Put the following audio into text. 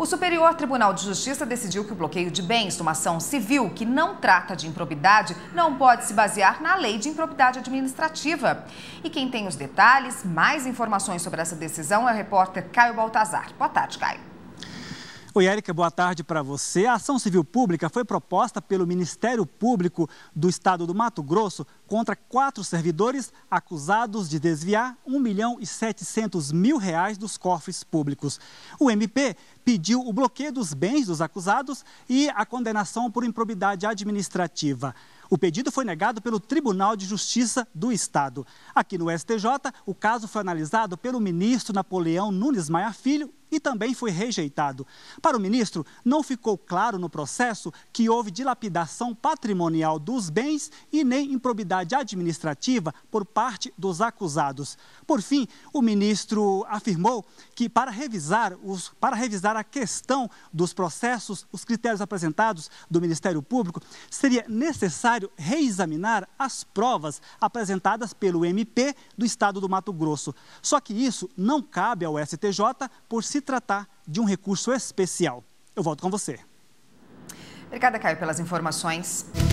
O Superior Tribunal de Justiça decidiu que o bloqueio de bens numa ação civil que não trata de improbidade não pode se basear na lei de improbidade administrativa. E quem tem os detalhes, mais informações sobre essa decisão é o repórter Caio Baltazar. Boa tarde, Caio. Oi, Érica, boa tarde para você. A ação civil pública foi proposta pelo Ministério Público do Estado do Mato Grosso contra quatro servidores acusados de desviar 1 milhão e 700 mil reais dos cofres públicos. O MP pediu o bloqueio dos bens dos acusados e a condenação por improbidade administrativa. O pedido foi negado pelo Tribunal de Justiça do Estado. Aqui no STJ, o caso foi analisado pelo ministro Napoleão Nunes Maia Filho e também foi rejeitado. Para o ministro, não ficou claro no processo que houve dilapidação patrimonial dos bens e nem improbidade administrativa por parte dos acusados. Por fim, o ministro afirmou que para revisar, os, para revisar a questão dos processos, os critérios apresentados do Ministério Público, seria necessário reexaminar as provas apresentadas pelo MP do Estado do Mato Grosso. Só que isso não cabe ao STJ por se se tratar de um recurso especial. Eu volto com você. Obrigada, Caio, pelas informações.